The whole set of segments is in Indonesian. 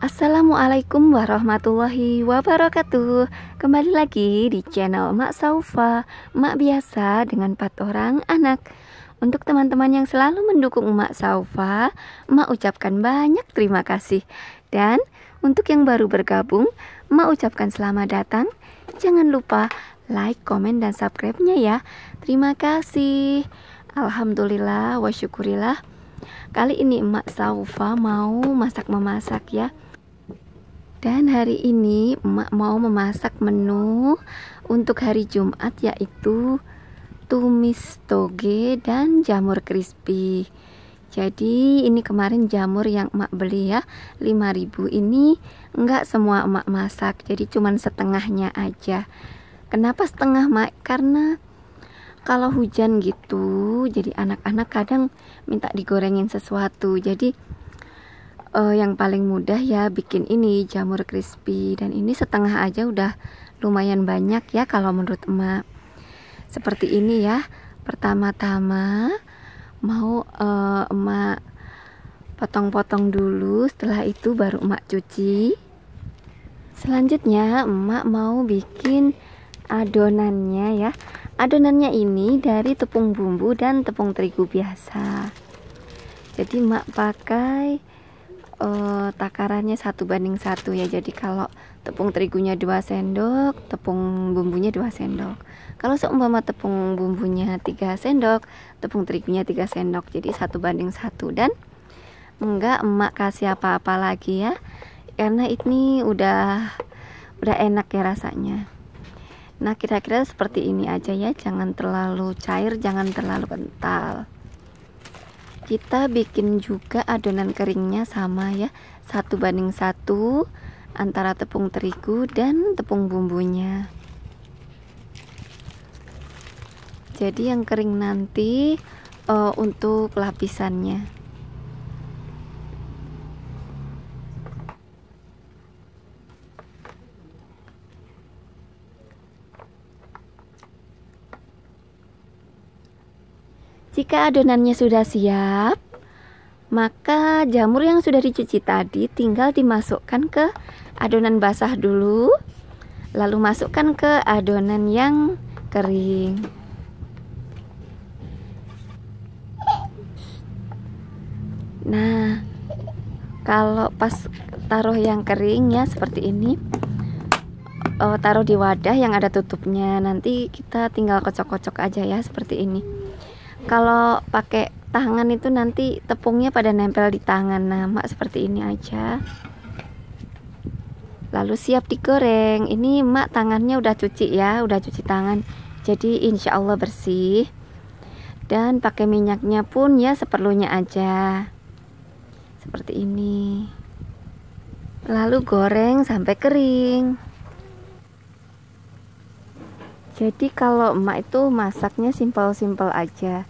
Assalamualaikum warahmatullahi wabarakatuh Kembali lagi di channel Mak Saufa Mak Biasa dengan 4 orang anak Untuk teman-teman yang selalu mendukung Mak Saufa Mak ucapkan banyak terima kasih Dan untuk yang baru bergabung Mak ucapkan selamat datang Jangan lupa like, komen, dan subscribe-nya ya Terima kasih Alhamdulillah wa syukurillah Kali ini Emak Saufa mau masak-memasak ya dan hari ini emak mau memasak menu untuk hari Jumat yaitu tumis toge dan jamur crispy. Jadi ini kemarin jamur yang emak beli ya 5000 ini enggak semua emak masak jadi cuman setengahnya aja Kenapa setengah mak? Karena kalau hujan gitu jadi anak-anak kadang minta digorengin sesuatu Jadi uh, yang paling mudah ya bikin ini jamur crispy dan ini setengah aja udah lumayan banyak ya kalau menurut emak seperti ini ya pertama-tama mau uh, emak potong-potong dulu setelah itu baru emak cuci selanjutnya emak mau bikin adonannya ya adonannya ini dari tepung bumbu dan tepung terigu biasa jadi emak pakai uh, takarannya satu banding satu ya jadi kalau tepung terigunya 2 sendok tepung bumbunya 2 sendok kalau seumpama tepung bumbunya 3 sendok tepung terigunya 3 sendok jadi satu banding satu dan enggak emak kasih apa-apa lagi ya karena ini udah udah enak ya rasanya nah kira-kira seperti ini aja ya jangan terlalu cair jangan terlalu kental kita bikin juga adonan keringnya sama ya satu banding satu antara tepung terigu dan tepung bumbunya jadi yang kering nanti uh, untuk lapisannya Jika adonannya sudah siap, maka jamur yang sudah dicuci tadi tinggal dimasukkan ke adonan basah dulu, lalu masukkan ke adonan yang kering. Nah, kalau pas taruh yang kering ya seperti ini, oh, taruh di wadah yang ada tutupnya. Nanti kita tinggal kocok-kocok aja ya seperti ini kalau pakai tangan itu nanti tepungnya pada nempel di tangan nah mak seperti ini aja lalu siap digoreng ini mak tangannya udah cuci ya udah cuci tangan jadi insya Allah bersih dan pakai minyaknya pun ya seperlunya aja seperti ini lalu goreng sampai kering jadi kalau emak itu masaknya simpel-simpel aja.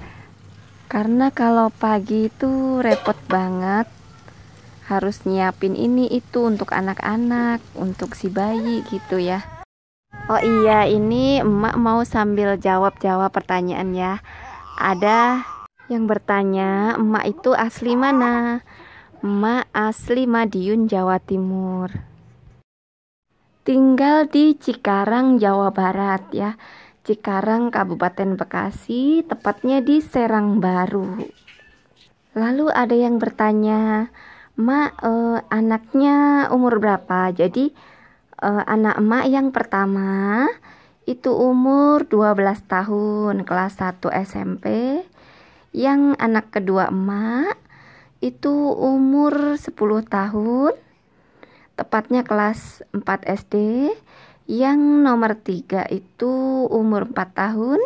Karena kalau pagi itu repot banget. Harus nyiapin ini itu untuk anak-anak, untuk si bayi gitu ya. Oh iya, ini emak mau sambil jawab-jawab pertanyaan ya. Ada yang bertanya, emak itu asli mana? Emak asli Madiun, Jawa Timur tinggal di Cikarang, Jawa Barat ya. Cikarang, Kabupaten Bekasi, tepatnya di Serang Baru. Lalu ada yang bertanya, "Mak, eh, anaknya umur berapa?" Jadi, eh, anak emak yang pertama itu umur 12 tahun, kelas 1 SMP. Yang anak kedua emak itu umur 10 tahun tepatnya kelas 4 SD yang nomor 3 itu umur 4 tahun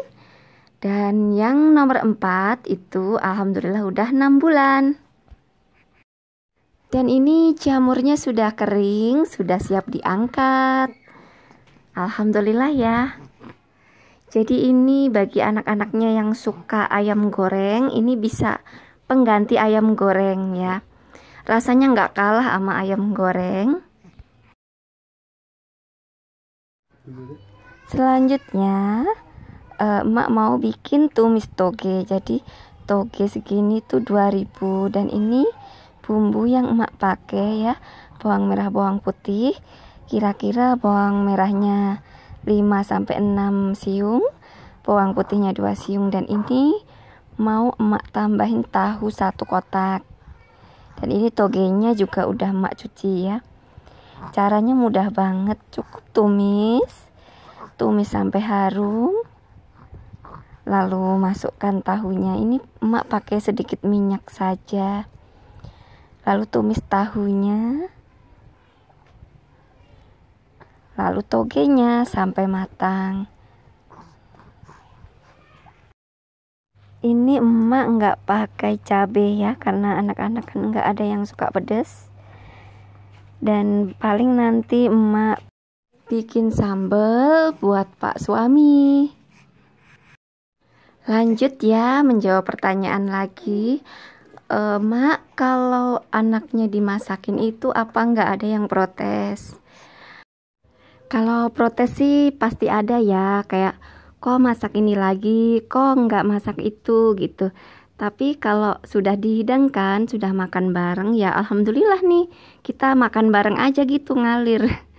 dan yang nomor 4 itu alhamdulillah udah 6 bulan dan ini jamurnya sudah kering sudah siap diangkat alhamdulillah ya jadi ini bagi anak-anaknya yang suka ayam goreng ini bisa pengganti ayam goreng ya rasanya nggak kalah sama ayam goreng Selanjutnya, uh, emak mau bikin tumis toge. Jadi toge segini tuh 2000 dan ini bumbu yang emak pakai ya, bawang merah, bawang putih. Kira-kira bawang merahnya 5 sampai 6 siung, bawang putihnya 2 siung dan ini mau emak tambahin tahu satu kotak. Dan ini togenya juga udah emak cuci ya. Caranya mudah banget, cukup tumis. Tumis sampai harum. Lalu masukkan tahunya. Ini emak pakai sedikit minyak saja. Lalu tumis tahunya. Lalu togenya sampai matang. ini emak nggak pakai cabai ya karena anak-anak kan nggak ada yang suka pedes dan paling nanti emak bikin sambal buat pak suami lanjut ya menjawab pertanyaan lagi emak kalau anaknya dimasakin itu apa nggak ada yang protes kalau protes sih pasti ada ya kayak kok masak ini lagi kok nggak masak itu gitu tapi kalau sudah dihidangkan, sudah makan bareng, ya alhamdulillah nih, kita makan bareng aja gitu ngalir.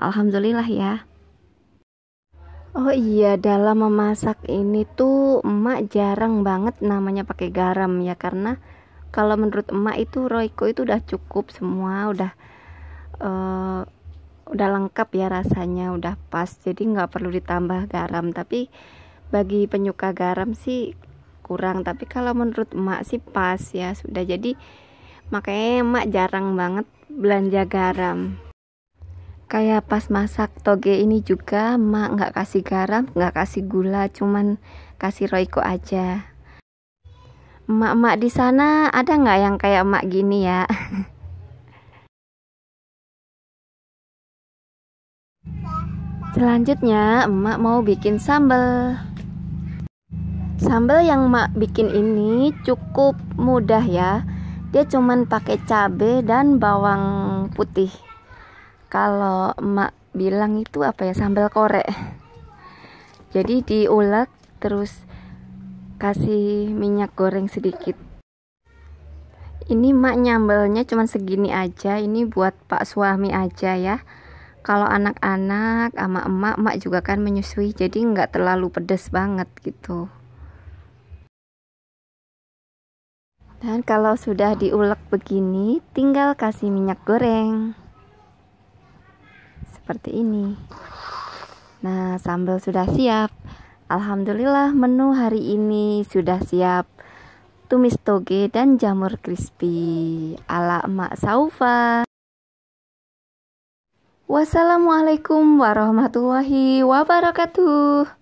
Alhamdulillah ya. Oh iya, dalam memasak ini tuh emak jarang banget namanya pakai garam ya karena kalau menurut emak itu Royco itu udah cukup semua, udah uh, udah lengkap ya rasanya, udah pas. Jadi nggak perlu ditambah garam. Tapi bagi penyuka garam sih kurang tapi kalau menurut emak sih pas ya sudah jadi makanya emak jarang banget belanja garam kayak pas masak toge ini juga emak nggak kasih garam nggak kasih gula cuman kasih roiko aja emak-emak di sana ada nggak yang kayak emak gini ya Selanjutnya, emak mau bikin sambal. Sambal yang Mak bikin ini cukup mudah ya. Dia cuman pakai cabe dan bawang putih. Kalau Mak bilang itu apa ya? Sambal korek. Jadi diulek terus kasih minyak goreng sedikit. Ini Mak nyambelnya cuman segini aja. Ini buat Pak suami aja ya. Kalau anak-anak sama emak, emak juga kan menyusui, jadi nggak terlalu pedes banget gitu. Dan kalau sudah diulek begini, tinggal kasih minyak goreng. Seperti ini. Nah, sambal sudah siap. Alhamdulillah menu hari ini sudah siap. Tumis toge dan jamur crispy ala emak Saufa. Wassalamualaikum warahmatullahi wabarakatuh.